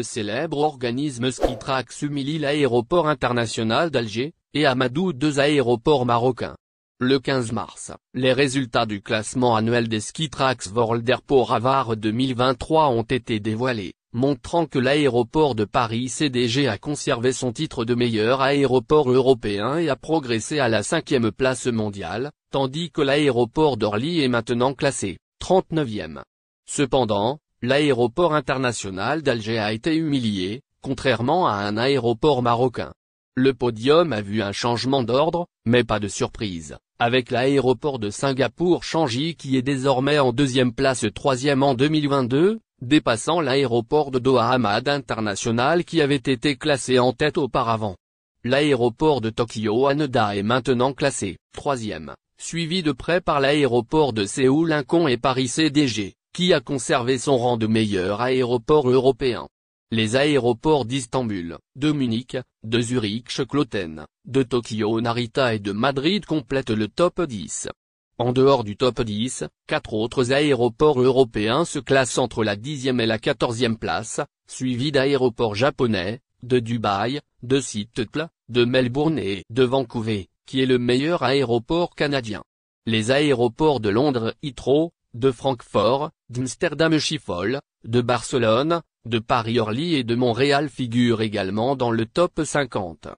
le célèbre organisme Skitrax humilie l'aéroport international d'Alger, et Amadou deux aéroports marocains. Le 15 mars, les résultats du classement annuel des Skitrax World Airport Avar 2023 ont été dévoilés, montrant que l'aéroport de Paris CDG a conservé son titre de meilleur aéroport européen et a progressé à la cinquième place mondiale, tandis que l'aéroport d'Orly est maintenant classé 39e. Cependant, L'aéroport international d'Alger a été humilié, contrairement à un aéroport marocain. Le podium a vu un changement d'ordre, mais pas de surprise, avec l'aéroport de Singapour Changi qui est désormais en deuxième place troisième en 2022, dépassant l'aéroport de Doha Hamad International qui avait été classé en tête auparavant. L'aéroport de Tokyo Haneda est maintenant classé troisième, suivi de près par l'aéroport de Séoul Incon et Paris CDG qui a conservé son rang de meilleur aéroport européen. Les aéroports d'Istanbul, de Munich, de zurich kloten de Tokyo Narita et de Madrid complètent le top 10. En dehors du top 10, quatre autres aéroports européens se classent entre la 10e et la 14e place, suivis d'aéroports japonais, de Dubaï, de Seattle, de Melbourne et de Vancouver, qui est le meilleur aéroport canadien. Les aéroports de Londres Heathrow, de Francfort, d'Amsterdam Schiphol, de Barcelone, de Paris-Orly et de Montréal figurent également dans le top 50.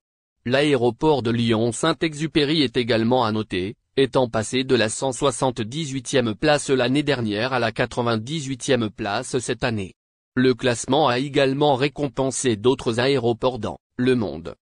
L'aéroport de Lyon-Saint-Exupéry est également à noter, étant passé de la 178e place l'année dernière à la 98e place cette année. Le classement a également récompensé d'autres aéroports dans le monde.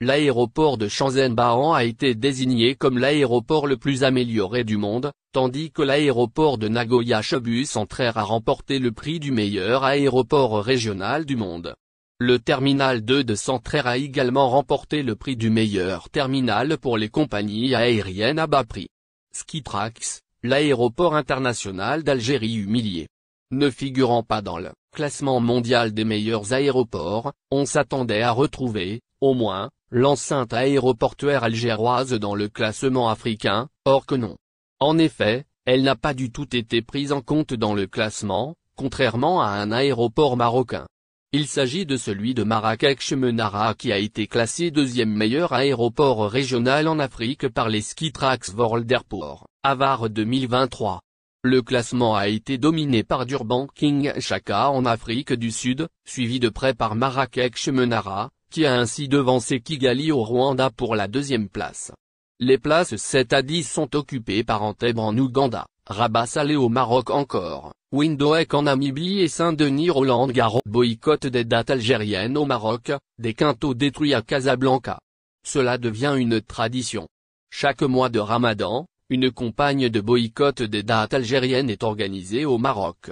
L'aéroport de Shenzhen-Bahan a été désigné comme l'aéroport le plus amélioré du monde, tandis que l'aéroport de nagoya Chubu Centraire a remporté le prix du meilleur aéroport régional du monde. Le terminal 2 de Centraire a également remporté le prix du meilleur terminal pour les compagnies aériennes à bas prix. Skitrax, l'aéroport international d'Algérie humilié. Ne figurant pas dans le classement mondial des meilleurs aéroports, on s'attendait à retrouver, au moins, l'enceinte aéroportuaire algéroise dans le classement africain, or que non. En effet, elle n'a pas du tout été prise en compte dans le classement, contrairement à un aéroport marocain. Il s'agit de celui de Marrakech Menara qui a été classé deuxième meilleur aéroport régional en Afrique par les Skitrax World Airport, Avar 2023. Le classement a été dominé par Durban King Shaka en Afrique du Sud, suivi de près par Marrakech Menara, qui a ainsi devancé Kigali au Rwanda pour la deuxième place. Les places 7 à 10 sont occupées par Anteb en Ouganda, Rabat Salé au Maroc encore, Windhoek en Namibie et Saint-Denis Roland Garros. Boycott des dates algériennes au Maroc, des quintaux détruits à Casablanca. Cela devient une tradition. Chaque mois de Ramadan, une campagne de boycott des dates algériennes est organisée au Maroc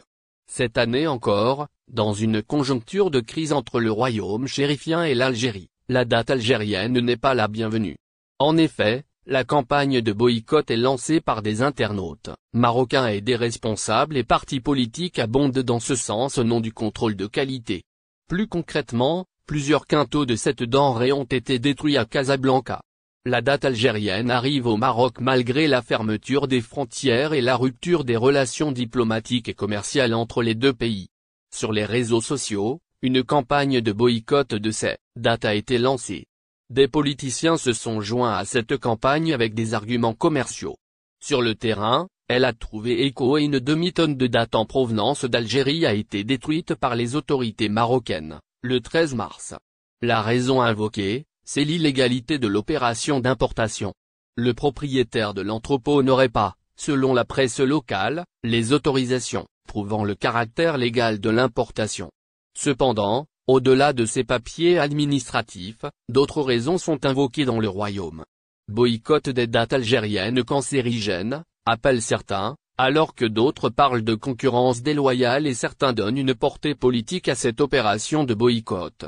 cette année encore, dans une conjoncture de crise entre le royaume chérifien et l'Algérie, la date algérienne n'est pas la bienvenue. En effet, la campagne de boycott est lancée par des internautes, marocains et des responsables et partis politiques abondent dans ce sens au nom du contrôle de qualité. Plus concrètement, plusieurs quintaux de cette denrée ont été détruits à Casablanca la date algérienne arrive au Maroc malgré la fermeture des frontières et la rupture des relations diplomatiques et commerciales entre les deux pays. Sur les réseaux sociaux, une campagne de boycott de ces dates a été lancée. Des politiciens se sont joints à cette campagne avec des arguments commerciaux. Sur le terrain, elle a trouvé écho et une demi-tonne de dates en provenance d'Algérie a été détruite par les autorités marocaines, le 13 mars. La raison invoquée, c'est l'illégalité de l'opération d'importation. Le propriétaire de l'entrepôt n'aurait pas, selon la presse locale, les autorisations, prouvant le caractère légal de l'importation. Cependant, au-delà de ces papiers administratifs, d'autres raisons sont invoquées dans le royaume. Boycott des dates algériennes cancérigènes, appellent certains, alors que d'autres parlent de concurrence déloyale et certains donnent une portée politique à cette opération de boycott.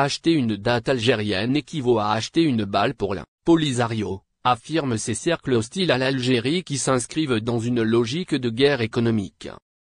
Acheter une date algérienne équivaut à acheter une balle pour l'un. Polisario, affirme ces cercles hostiles à l'Algérie qui s'inscrivent dans une logique de guerre économique.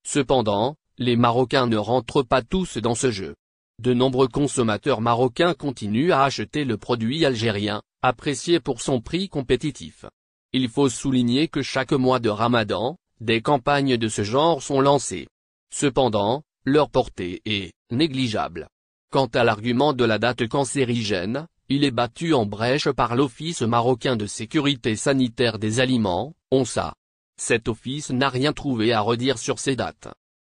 Cependant, les Marocains ne rentrent pas tous dans ce jeu. De nombreux consommateurs marocains continuent à acheter le produit algérien, apprécié pour son prix compétitif. Il faut souligner que chaque mois de Ramadan, des campagnes de ce genre sont lancées. Cependant, leur portée est négligeable. Quant à l'argument de la date cancérigène, il est battu en brèche par l'Office marocain de sécurité sanitaire des aliments, ONSA. Cet office n'a rien trouvé à redire sur ces dates.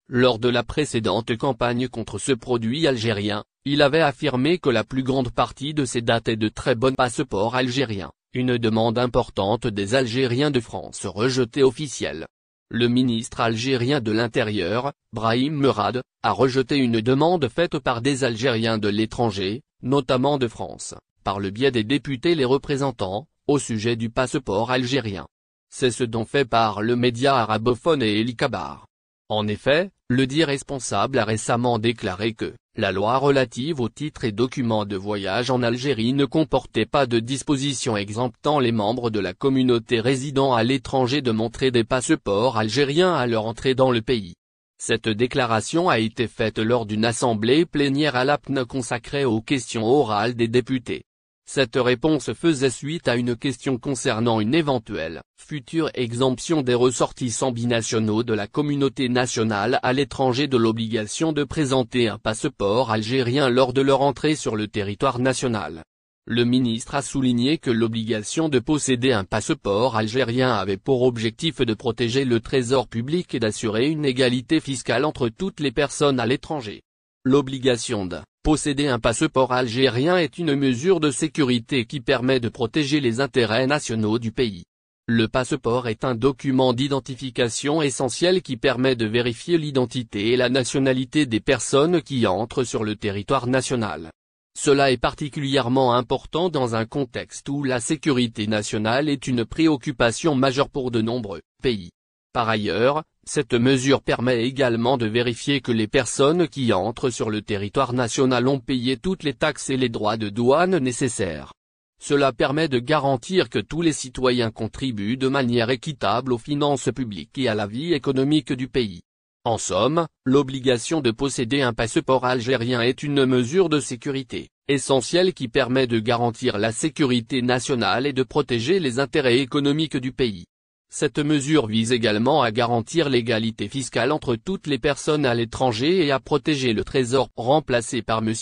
Lors de la précédente campagne contre ce produit algérien, il avait affirmé que la plus grande partie de ces dates est de très bon passeports algériens, une demande importante des Algériens de France rejetée officielle. Le ministre algérien de l'Intérieur, Brahim Murad, a rejeté une demande faite par des Algériens de l'étranger, notamment de France, par le biais des députés les représentants, au sujet du passeport algérien. C'est ce dont fait par le média arabophone et elikabar. En effet, le dit responsable a récemment déclaré que la loi relative aux titres et documents de voyage en Algérie ne comportait pas de disposition exemptant les membres de la communauté résidant à l'étranger de montrer des passeports algériens à leur entrée dans le pays. Cette déclaration a été faite lors d'une assemblée plénière à l'APNE consacrée aux questions orales des députés. Cette réponse faisait suite à une question concernant une éventuelle future exemption des ressortissants binationaux de la communauté nationale à l'étranger de l'obligation de présenter un passeport algérien lors de leur entrée sur le territoire national. Le ministre a souligné que l'obligation de posséder un passeport algérien avait pour objectif de protéger le trésor public et d'assurer une égalité fiscale entre toutes les personnes à l'étranger. L'obligation de Posséder un passeport algérien est une mesure de sécurité qui permet de protéger les intérêts nationaux du pays. Le passeport est un document d'identification essentiel qui permet de vérifier l'identité et la nationalité des personnes qui entrent sur le territoire national. Cela est particulièrement important dans un contexte où la sécurité nationale est une préoccupation majeure pour de nombreux pays. Par ailleurs, cette mesure permet également de vérifier que les personnes qui entrent sur le territoire national ont payé toutes les taxes et les droits de douane nécessaires. Cela permet de garantir que tous les citoyens contribuent de manière équitable aux finances publiques et à la vie économique du pays. En somme, l'obligation de posséder un passeport algérien est une mesure de sécurité, essentielle qui permet de garantir la sécurité nationale et de protéger les intérêts économiques du pays. Cette mesure vise également à garantir l'égalité fiscale entre toutes les personnes à l'étranger et à protéger le trésor remplacé par M.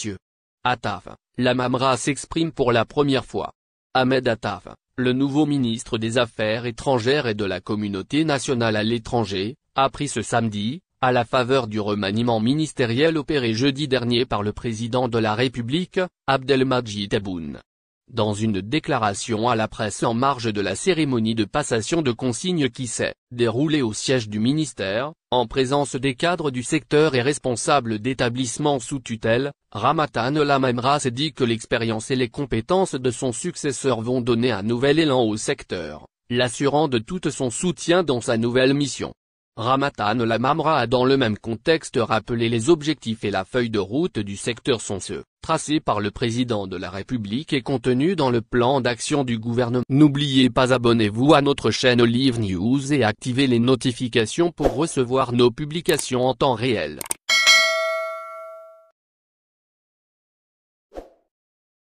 Attaf. La Mamra s'exprime pour la première fois. Ahmed Attaf, le nouveau ministre des Affaires étrangères et de la communauté nationale à l'étranger, a pris ce samedi, à la faveur du remaniement ministériel opéré jeudi dernier par le président de la République, Abdelmajid Tebboune, dans une déclaration à la presse en marge de la cérémonie de passation de consignes qui s'est déroulée au siège du ministère, en présence des cadres du secteur et responsables d'établissements sous tutelle, Ramatan Lamamra s'est dit que l'expérience et les compétences de son successeur vont donner un nouvel élan au secteur, l'assurant de tout son soutien dans sa nouvelle mission. Ramatan Lamamra a dans le même contexte rappelé les objectifs et la feuille de route du secteur sont ceux, tracés par le président de la République et contenus dans le plan d'action du gouvernement. N'oubliez pas abonnez-vous à notre chaîne Live News et activez les notifications pour recevoir nos publications en temps réel.